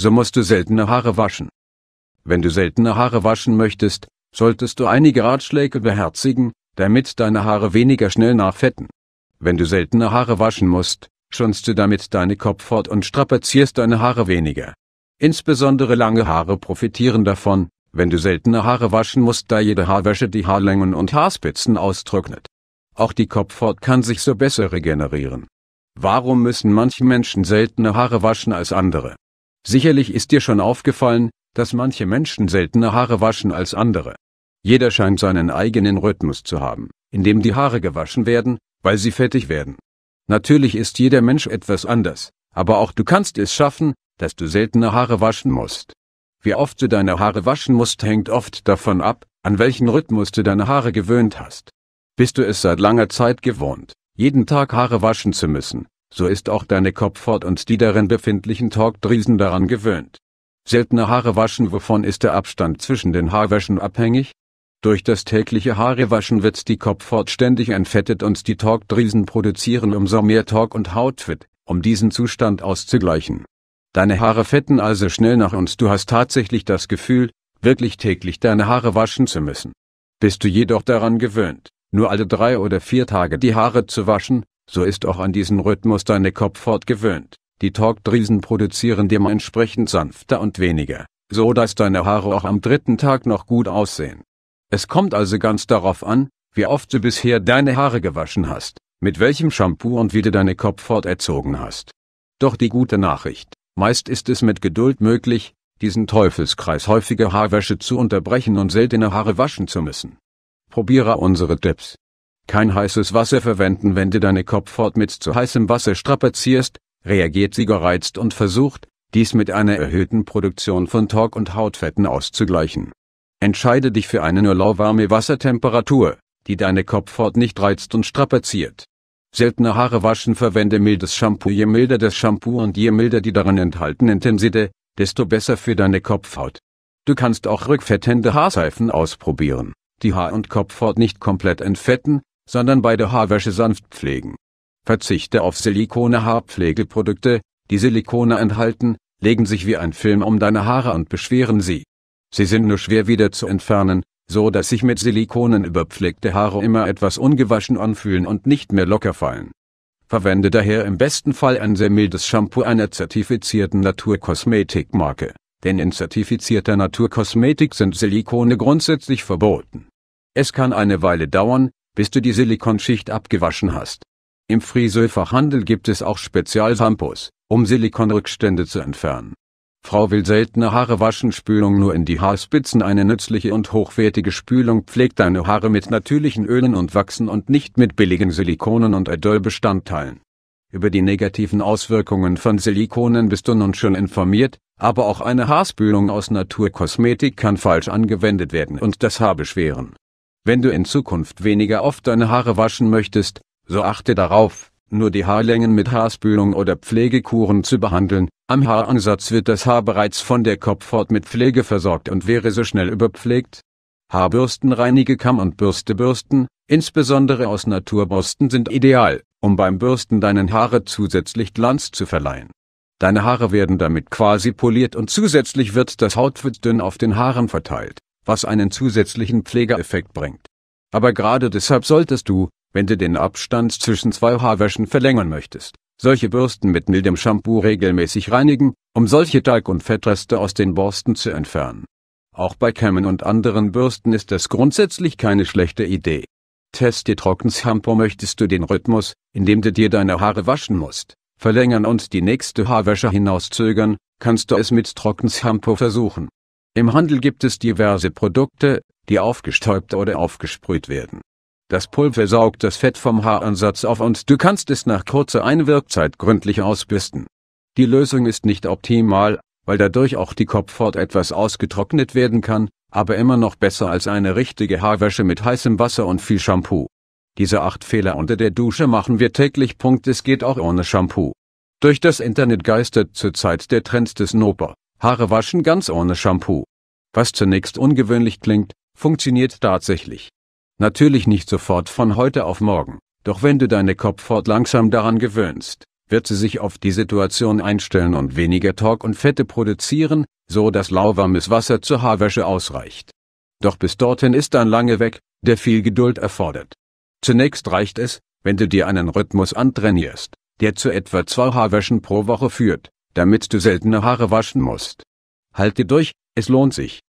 so musst du seltene Haare waschen. Wenn du seltene Haare waschen möchtest, solltest du einige Ratschläge beherzigen, damit deine Haare weniger schnell nachfetten. Wenn du seltene Haare waschen musst, schonst du damit deine Kopfhaut und strapazierst deine Haare weniger. Insbesondere lange Haare profitieren davon, wenn du seltene Haare waschen musst, da jede Haarwäsche die Haarlängen und Haarspitzen austrocknet. Auch die Kopfhaut kann sich so besser regenerieren. Warum müssen manche Menschen seltene Haare waschen als andere? Sicherlich ist dir schon aufgefallen, dass manche Menschen seltener Haare waschen als andere. Jeder scheint seinen eigenen Rhythmus zu haben, in dem die Haare gewaschen werden, weil sie fettig werden. Natürlich ist jeder Mensch etwas anders, aber auch du kannst es schaffen, dass du seltener Haare waschen musst. Wie oft du deine Haare waschen musst, hängt oft davon ab, an welchen Rhythmus du deine Haare gewöhnt hast. Bist du es seit langer Zeit gewohnt, jeden Tag Haare waschen zu müssen, so ist auch deine Kopfhaut und die darin befindlichen Talgdrüsen daran gewöhnt. Seltene Haare waschen Wovon ist der Abstand zwischen den Haarwäschen abhängig? Durch das tägliche Haarewaschen wird die Kopfhaut ständig entfettet und die Talgdrüsen produzieren umso mehr Talk und Hautfett, um diesen Zustand auszugleichen. Deine Haare fetten also schnell nach und du hast tatsächlich das Gefühl, wirklich täglich deine Haare waschen zu müssen. Bist du jedoch daran gewöhnt, nur alle drei oder vier Tage die Haare zu waschen, so ist auch an diesen Rhythmus deine Kopfhaut gewöhnt. Die Talgdrüsen produzieren dementsprechend sanfter und weniger, so dass deine Haare auch am dritten Tag noch gut aussehen. Es kommt also ganz darauf an, wie oft du bisher deine Haare gewaschen hast, mit welchem Shampoo und wie du deine Kopfhaut erzogen hast. Doch die gute Nachricht, meist ist es mit Geduld möglich, diesen Teufelskreis häufiger Haarwäsche zu unterbrechen und seltene Haare waschen zu müssen. Probiere unsere Tipps kein heißes Wasser verwenden. Wenn du deine Kopfhaut mit zu heißem Wasser strapazierst, reagiert sie gereizt und versucht, dies mit einer erhöhten Produktion von Talk und Hautfetten auszugleichen. Entscheide dich für eine nur lauwarme Wassertemperatur, die deine Kopfhaut nicht reizt und strapaziert. Seltene Haare waschen verwende mildes Shampoo. Je milder das Shampoo und je milder die darin enthaltenen Tenside, desto besser für deine Kopfhaut. Du kannst auch rückfettende Haarseifen ausprobieren, die Haar- und Kopfhaut nicht komplett entfetten, sondern bei der Haarwäsche sanft pflegen. Verzichte auf Silikone Haarpflegeprodukte, die Silikone enthalten, legen sich wie ein Film um deine Haare und beschweren sie. Sie sind nur schwer wieder zu entfernen, so dass sich mit Silikonen überpflegte Haare immer etwas ungewaschen anfühlen und nicht mehr locker fallen. Verwende daher im besten Fall ein sehr mildes Shampoo einer zertifizierten Naturkosmetikmarke, denn in zertifizierter Naturkosmetik sind Silikone grundsätzlich verboten. Es kann eine Weile dauern, bis du die Silikonschicht abgewaschen hast. Im Friseurfachhandel gibt es auch Spezialsampos, um Silikonrückstände zu entfernen. Frau will seltene Haare waschen Spülung nur in die Haarspitzen Eine nützliche und hochwertige Spülung pflegt deine Haare mit natürlichen Ölen und Wachsen und nicht mit billigen Silikonen und Erdölbestandteilen. Über die negativen Auswirkungen von Silikonen bist du nun schon informiert, aber auch eine Haarspülung aus Naturkosmetik kann falsch angewendet werden und das Haar beschweren. Wenn du in Zukunft weniger oft deine Haare waschen möchtest, so achte darauf, nur die Haarlängen mit Haarspülung oder Pflegekuren zu behandeln. Am Haaransatz wird das Haar bereits von der Kopfhaut mit Pflege versorgt und wäre so schnell überpflegt. Haarbürstenreinige Kamm- und Bürstebürsten, insbesondere aus Naturbürsten sind ideal, um beim Bürsten deinen Haare zusätzlich Glanz zu verleihen. Deine Haare werden damit quasi poliert und zusätzlich wird das Hautfett dünn auf den Haaren verteilt was einen zusätzlichen Pflegeeffekt bringt. Aber gerade deshalb solltest du, wenn du den Abstand zwischen zwei Haarwäschen verlängern möchtest, solche Bürsten mit mildem Shampoo regelmäßig reinigen, um solche Talg- und Fettreste aus den Borsten zu entfernen. Auch bei Kämmen und anderen Bürsten ist das grundsätzlich keine schlechte Idee. Test dir Trockenshampoo möchtest du den Rhythmus, in dem du dir deine Haare waschen musst, verlängern und die nächste Haarwäsche hinauszögern, kannst du es mit Trockenshampoo versuchen. Im Handel gibt es diverse Produkte, die aufgestäubt oder aufgesprüht werden. Das Pulver saugt das Fett vom Haaransatz auf und du kannst es nach kurzer Einwirkzeit gründlich ausbürsten. Die Lösung ist nicht optimal, weil dadurch auch die Kopfhaut etwas ausgetrocknet werden kann, aber immer noch besser als eine richtige Haarwäsche mit heißem Wasser und viel Shampoo. Diese acht Fehler unter der Dusche machen wir täglich. Punkt. Es geht auch ohne Shampoo. Durch das Internet geistert zurzeit der Trend des Noper. Haare waschen ganz ohne Shampoo. Was zunächst ungewöhnlich klingt, funktioniert tatsächlich. Natürlich nicht sofort von heute auf morgen, doch wenn du deine Kopfhaut langsam daran gewöhnst, wird sie sich auf die Situation einstellen und weniger Talg und Fette produzieren, so dass lauwarmes Wasser zur Haarwäsche ausreicht. Doch bis dorthin ist ein lange Weg, der viel Geduld erfordert. Zunächst reicht es, wenn du dir einen Rhythmus antrainierst, der zu etwa zwei Haarwäschen pro Woche führt, damit du seltene Haare waschen musst. Halte durch, es lohnt sich.